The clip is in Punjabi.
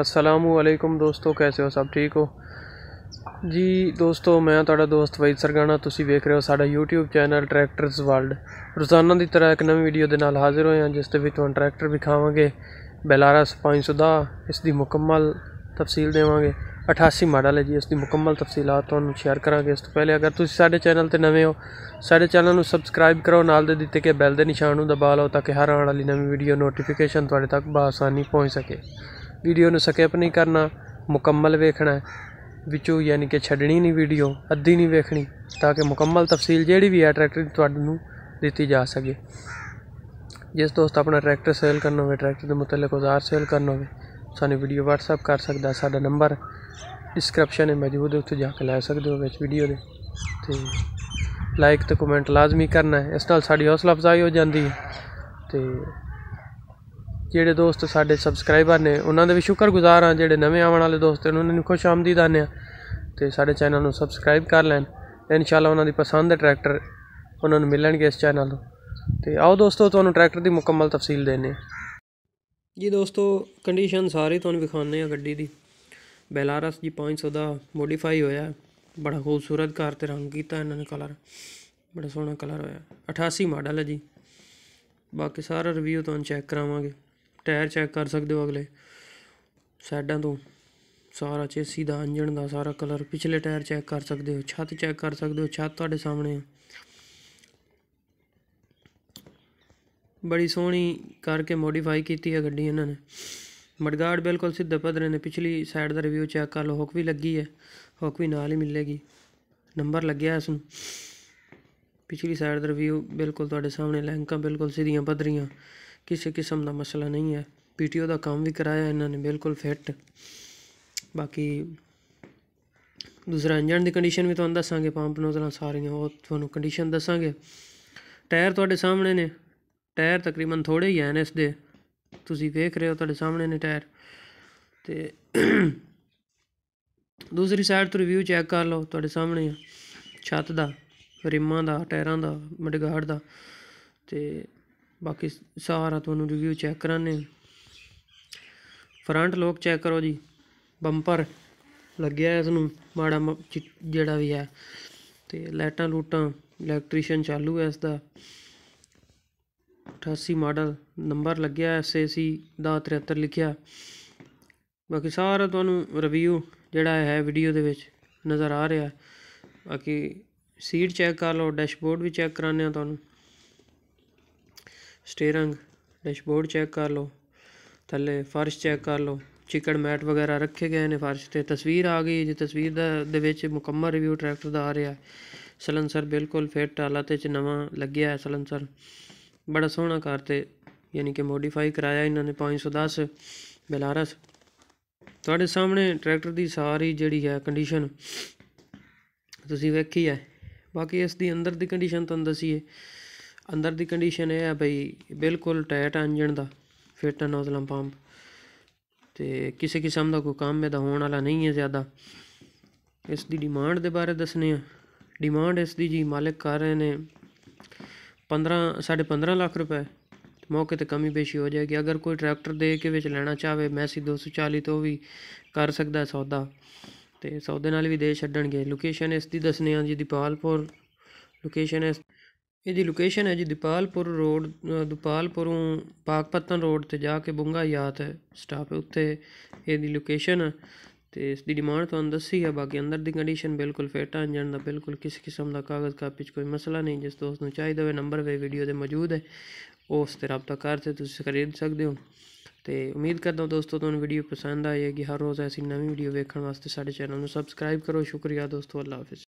ਅਸਲਾਮੁਅਲੈਕਮ ਦੋਸਤੋ ਕੈਸੇ ਹੋ ਸਭ ਠੀਕ ਹੋ ਜੀ ਦੋਸਤੋ ਮੈਂ ਤੁਹਾਡਾ ਦੋਸਤ ਵੈਦ ਸਰਗਾਣਾ ਤੁਸੀਂ ਵੇਖ ਰਹੇ ਹੋ ਸਾਡਾ YouTube ਚੈਨਲ ਟਰੈਕਟਰਸ ਵਰਲਡ ਰੋਜ਼ਾਨਾ ਦੀ ਤਰ੍ਹਾਂ ਇੱਕ ਨਵੀਂ ਵੀਡੀਓ ਦੇ ਨਾਲ ਹਾਜ਼ਰ ਹੋਏ ਹਾਂ ਜਿਸ ਤੇ ਵੀ ਤੁਹਾਨੂੰ ਟਰੈਕਟਰ ਵਿਖਾਵਾਂਗੇ ਬੈਲਾਰਸ 510 ਇਸ ਦੀ ਮੁਕੰਮਲ ਤਫਸੀਲ ਦੇਵਾਂਗੇ 88 ਮਾਡਲ ਹੈ ਜੀ ਇਸ ਦੀ ਮੁਕੰਮਲ ਤਫਸੀਲਾਂ ਤੁਹਾਨੂੰ ਸ਼ੇਅਰ ਕਰਾਂਗੇ ਇਸ ਤੋਂ ਪਹਿਲੇ ਅਗਰ ਤੁਸੀਂ ਸਾਡੇ ਚੈਨਲ ਤੇ ਨਵੇਂ ਹੋ ਸਾਡੇ ਚੈਨਲ ਨੂੰ ਸਬਸਕ੍ਰਾਈਬ ਕਰੋ ਨਾਲ ਦੇ ਦਿੱਤੇ ਕੇ ਬੈਲ ਦੇ ਨਿਸ਼ਾਨ ਨੂੰ ਦਬਾ ਲਓ ਤਾਂ ਕਿ ਹਰ ਆਉਣ ਵਾਲੀ ਨਵੀਂ ਵੀਡੀਓ ਨੋਟੀਫਿਕੇਸ਼ਨ ਤੁਹਾਡੇ ਤੱਕ ਬਾਸਾਨੀ ਪਹੁੰਚ ਸਕੇ ਵੀਡੀਓ ਨੂੰ ਸਕਿਪ ਨਹੀਂ ਕਰਨਾ ਮੁਕੰਮਲ ਵੇਖਣਾ ਵਿੱਚੋਂ ਯਾਨੀ ਕਿ ਛੱਡਣੀ ਨਹੀਂ ਵੀਡੀਓ ਅੱਧੀ ਨਹੀਂ ਵੇਖਣੀ ਤਾਂ ਕਿ ਮੁਕੰਮਲ ਤਫਸੀਲ ਜਿਹੜੀ ਵੀ ਹੈ ਟਰੈਕਟਰ ਦੀ ਤੁਹਾਨੂੰ ਦਿੱਤੀ ਜਾ ਸਕੇ ਜਿਸ ਦੋਸਤ ਆਪਣਾ ਟਰੈਕਟਰ ਸੇਲ ਕਰਨਾ ਹੋਵੇ ਟਰੈਕਟਰ ਦੇ ਮੁਤਲਕ ਔਜ਼ਾਰ ਸੇਲ ਕਰਨਾ ਹੋਵੇ ਸਾਨੂੰ ਵੀਡੀਓ WhatsApp ਕਰ ਸਕਦਾ ਸਾਡਾ ਨੰਬਰ ਡਿਸਕ੍ਰਿਪਸ਼ਨ ਹੈ ਮੌਜੂਦ ਉੱਥੇ ਜਾ ਕੇ ਲੈ ਸਕਦੇ ਹੋ ਵਿੱਚ ਵੀਡੀਓ ਦੇ ਤੇ ਲਾਈਕ ਤੇ ਕਮੈਂਟ ਲਾਜ਼ਮੀ ਕਰਨਾ ਹੈ ਇਸ ਨਾਲ ਸਾਡੀ ਹੌਸਲਾ ਫਜ਼ਾਈ ਹੋ ਜਾਂਦੀ ਹੈ ਤੇ ਜਿਹੜੇ ਦੋਸਤ ਸਾਡੇ ਸਬਸਕ੍ਰਾਈਬਰ ਨੇ ਉਹਨਾਂ ਦੇ ਵੀ ਸ਼ੁਕਰਗੁਜ਼ਾਰ ਹਾਂ ਜਿਹੜੇ ਨਵੇਂ ਆਉਣ ਵਾਲੇ ਦੋਸਤ ਨੇ ਉਹਨਾਂ ਨੂੰ ਖੁਸ਼ ਆਮਦੀਦ ਆਨੇ ਤੇ ਸਾਡੇ ਚੈਨਲ ਨੂੰ ਸਬਸਕ੍ਰਾਈਬ ਕਰ ਲੈਣ ਇਨਸ਼ਾਅੱਲਾ ਉਹਨਾਂ ਦੀ ਪਸੰਦ ਦਾ ਟਰੈਕਟਰ ਉਹਨਾਂ ਨੂੰ ਮਿਲਣਗੇ ਇਸ ਚੈਨਲ ਤੋਂ ਤੇ ਆਓ ਦੋਸਤੋ ਤੁਹਾਨੂੰ ਟਰੈਕਟਰ ਦੀ ਮੁਕੰਮਲ ਤਫਸੀਲ ਦੇਣੇ ਜੀ ਦੋਸਤੋ ਕੰਡੀਸ਼ਨ ਸਾਰੀ ਤੁਹਾਨੂੰ ਵਿਖਾਉਣੇ ਆ ਗੱਡੀ ਦੀ ਬੈਲਾਰਸ ਜੀ 500 ਦਾ ਮੋਡੀਫਾਈ ਹੋਇਆ ਬੜਾ ਖੂਬਸੂਰਤ ਕਾਰ ਤੇ ਰੰਗ ਕੀਤਾ ਇਹਨਾਂ ਨੇ ਕਲਰ ਬੜਾ ਸੋਹਣਾ ਕਲਰ ਹੋਇਆ 88 ਮਾਡਲ ਹੈ ਜੀ ਬਾਕੀ ਸਾਰਾ ਰਿਵਿਊ ਤੁਹਾਨੂੰ ਚੈੱਕ ਕਰਾਵਾਂਗੇ ਟਾਇਰ ਚੈੱਕ ਕਰ ਸਕਦੇ ਹੋ ਅਗਲੇ ਸਾਈਡਾਂ ਤੋਂ ਸਾਰਾ ਚੇਸੀ ਦਾ ਇੰਜਣ ਦਾ ਸਾਰਾ ਕਲਰ ਪਿਛਲੇ ਟਾਇਰ ਚੈੱਕ ਕਰ ਸਕਦੇ ਹੋ ਛੱਤ ਚੈੱਕ ਕਰ ਸਕਦੇ ਹੋ ਛੱਤ ਤੁਹਾਡੇ ਸਾਹਮਣੇ ਹੈ ਬੜੀ ਸੋਹਣੀ ਕਰਕੇ ਮੋਡੀਫਾਈ ਕੀਤੀ ਹੈ ਗੱਡੀ ਇਹਨਾਂ ਨੇ ਮਡਗਾਰਡ ਬਿਲਕੁਲ ਸਿੱਧੇ ਪਧਰੇ ਨੇ ਪਿਛਲੀ ਸਾਈਡ ਦਾ ਰਿਵਿਊ ਚੈੱਕ ਕਰ ਲਓ ਹੁੱਕ ਵੀ ਲੱਗੀ ਹੈ ਹੁੱਕ ਵੀ ਨਾਲ ਹੀ ਮਿਲੇਗੀ ਨੰਬਰ ਲੱਗਿਆ ਇਸ ਨੂੰ ਪਿਛਲੀ ਸਾਈਡ ਦਾ ਰਿਵਿਊ ਬਿਲਕੁਲ ਤੁਹਾਡੇ ਸਾਹਮਣੇ ਲੈਂਕਾਂ ਬਿਲਕੁਲ ਸਿੱਧੀਆਂ ਪਧਰੀਆਂ ਕਿਸੇ ਕਿਸਮ ਦਾ ਮਸਲਾ ਨਹੀਂ ਹੈ ਪੀਟੀਓ ਦਾ ਕੰਮ ਵੀ ਕਰਾਇਆ ਇਹਨਾਂ ਨੇ ਬਿਲਕੁਲ ਫਿੱਟ ਬਾਕੀ ਦੂਸਰਾ ਇੰਜਨ ਦੀ ਕੰਡੀਸ਼ਨ ਵੀ ਤੁਹਾਨੂੰ ਦੱਸਾਂਗੇ ਪੰਪ ਨੋਜ਼ਲਾਂ ਸਾਰੀਆਂ ਉਹ ਤੁਹਾਨੂੰ ਕੰਡੀਸ਼ਨ ਦੱਸਾਂਗੇ ਟਾਇਰ ਤੁਹਾਡੇ ਸਾਹਮਣੇ ਨੇ ਟਾਇਰ ਤਕਰੀਬਨ ਥੋੜੇ ਹੀ ਐਨ ਇਸ ਦੇ ਤੁਸੀਂ ਵੇਖ ਰਹੇ ਹੋ ਤੁਹਾਡੇ ਸਾਹਮਣੇ ਨੇ ਟਾਇਰ ਤੇ ਦੂਸਰੀ ਸਾਈਡ ਤੋਂ ਰਿਵਿਊ ਚੈੱਕ ਕਰ ਲਓ ਤੁਹਾਡੇ ਸਾਹਮਣੇ ਆ ਛੱਤ ਦਾ ਰਿਮਾਂ ਦਾ ਟਾਇਰਾਂ ਦਾ ਮਡਗਾਰਡ ਦਾ ਤੇ ਬਾਕੀ ਸਾਰਾ ਤੁਹਾਨੂੰ ਰਿਵਿਊ ਚੈੱਕ ਕਰਾਣੇ ਫਰੰਟ ਲੋਕ ਚੈੱਕ ਕਰੋ ਜੀ ਬੰਪਰ ਲੱਗਿਆ ਇਸ ਨੂੰ ਮਾੜਾ ਜਿਹੜਾ ਵੀ ਹੈ ਤੇ ਲਾਈਟਾਂ ਲੂਟਾਂ ਇਲੈਕਟ੍ਰੀਸ਼ੀਅਨ ਚਾਲੂ ਹੈ ਇਸ ਦਾ 88 ਮਾਡਲ ਨੰਬਰ ਲੱਗਿਆ ਐਸ ਏ ਸੀ ਦਾ 73 ਲਿਖਿਆ ਬਾਕੀ ਸਾਰਾ ਤੁਹਾਨੂੰ ਰਿਵਿਊ ਜਿਹੜਾ ਹੈ ਵੀਡੀਓ ਦੇ ਵਿੱਚ ਨਜ਼ਰ ਆ ਰਿਹਾ ਬਾਕੀ ਸੀਟ ਚੈੱਕ ਕਰ ਲਓ ਡੈਸ਼ਬੋਰਡ ਵੀ ਚੈੱਕ ਕਰਾਣੇ ਆ ਤੁਹਾਨੂੰ ਸਟੀਅਰਿੰਗ ਡੈਸ਼ਬੋਰਡ ਚੈੱਕ ਕਰ ਲਓ ਥੱਲੇ ਫਰਸ਼ ਚੈੱਕ ਕਰ ਲਓ ਚਿਕੜ ਮੈਟ ਵਗੈਰਾ ਰੱਖੇ ਗਏ ਨੇ ਫਰਸ਼ ਤੇ ਤਸਵੀਰ ਆ ਗਈ ਜੀ ਤਸਵੀਰ ਦਾ ਦੇ ਵਿੱਚ ਮੁਕੰਮਲ ਰਿਵਿਊ ਟਰੈਕਟਰ ਦਾ ਆ ਰਿਹਾ ਸਲੈਂਸਰ ਬਿਲਕੁਲ ਫਿੱਟ ਹਾਲਤ ਵਿੱਚ ਨਵਾਂ ਲੱਗਿਆ ਹੈ ਸਲੈਂਸਰ ਬੜਾ ਸੋਹਣਾ ਕਾਰ ਤੇ ਯਾਨੀ ਕਿ ਮੋਡੀਫਾਈ ਕਰਾਇਆ ਇਹਨਾਂ ਨੇ 510 ਬੇਲਾਰਸ ਤੁਹਾਡੇ ਸਾਹਮਣੇ ਟਰੈਕਟਰ ਦੀ ਸਾਰੀ ਜਿਹੜੀ ਹੈ ਕੰਡੀਸ਼ਨ ਤੁਸੀਂ ਵੇਖੀ ਹੈ ਬਾਕੀ ਇਸ ਦੀ ਅੰਦਰ ਦੀ ਕੰਡੀਸ਼ਨ ਤੁਹਾਨੂੰ ਦਸੀਏ ਅੰਦਰ ਦੀ ਕੰਡੀਸ਼ਨ ਇਹ ਹੈ ਭਈ ਬਿਲਕੁਲ ਟਾਇਟ ਇੰਜਣ ਦਾ ਫਿਟ ਨੋਜ਼ਲਾਂ ਪੰਪ ਤੇ ਕਿਸੇ ਕਿਸਮ ਦਾ ਕੋਈ ਕੰਮ ਇਹਦਾ ਹੋਣ ਵਾਲਾ ਨਹੀਂ ਹੈ ਜ਼ਿਆਦਾ ਇਸ ਦੀ ਡਿਮਾਂਡ ਦੇ ਬਾਰੇ ਦੱਸਨੇ ਆ ਡਿਮਾਂਡ ਇਸ ਦੀ ਜੀ ਮਾਲਕ ਕਰ ਰਹੇ ਨੇ 15 15.5 ਲੱਖ ਰੁਪਏ ਮੌਕੇ ਤੇ ਕਮੀ ਬੇਸ਼ੀ ਹੋ ਜਾਏਗੀ ਅਗਰ ਕੋਈ ਟਰੈਕਟਰ ਦੇ ਕੇ ਵਿੱਚ ਲੈਣਾ ਚਾਹਵੇ ਮੈਸੀ 240 ਤੋਂ ਵੀ ਕਰ ਸਕਦਾ ਸੌਦਾ ਤੇ ਸੌਦੇ ਨਾਲ ਵੀ ਦੇ ਛੱਡਣਗੇ ਲੋਕੇਸ਼ਨ ਇਸ ਦੀ ਦੱਸਨੇ ਆ ਜੀ ਦੀਪਾਲਪੁਰ ਲੋਕੇਸ਼ਨ ਇਸ ਇਹਦੀ ਲੋਕੇਸ਼ਨ ਹੈ ਜੀ ਦੀਪਾਲਪੁਰ ਰੋਡ ਦੀਪਾਲਪੁਰੋਂ ਪਾਕਪਤਨ ਰੋਡ ਤੇ ਜਾ ਕੇ ਬੁੰਗਾ ਯਾਤ ਸਟਾਪ ਉੱਤੇ ਇਹਦੀ ਲੋਕੇਸ਼ਨ ਤੇ ਇਸ ਦੀ ਡਿਮਾਂਡ ਤੁਹਾਨੂੰ ਦੱਸੀ ਆ ਬਾਕੀ ਅੰਦਰ ਦੀ ਕੰਡੀਸ਼ਨ ਬਿਲਕੁਲ ਫਿੱਟ ਆ ਇੰਜਨ ਦਾ ਬਿਲਕੁਲ ਕਿਸੇ ਕਿਸਮ ਦਾ ਕਾਗਜ਼ ਕਾਪੀ 'ਚ ਕੋਈ ਮਸਲਾ ਨਹੀਂ ਜਿਸ ਦੋਸਤ ਨੂੰ ਚਾਹੀਦਾ ਹੋਵੇ ਨੰਬਰ ਵੇ ਵੀਡੀਓ ਦੇ ਮੌਜੂਦ ਹੈ ਉਸ ਤੇ ਰابطਾ ਕਰ ਤੇ ਤੁਸੀਂ ਖਰੀਦ ਸਕਦੇ ਹੋ ਤੇ ਉਮੀਦ ਕਰਦਾ ਹਾਂ ਦੋਸਤੋ ਤੁਹਾਨੂੰ ਵੀਡੀਓ ਪਸੰਦ ਆਏਗੀ ਹਰ ਰੋਜ਼ ਐਸੀ ਨਵੀਂ ਵੀਡੀਓ ਵੇਖਣ ਵਾਸਤੇ ਸਾਡੇ ਚੈਨਲ ਨੂੰ ਸਬਸਕ੍ਰਾਈਬ ਕਰੋ ਸ਼ੁਕਰੀਆ ਦੋਸਤੋ ਅੱਲਾ ਹਾਫਿਜ਼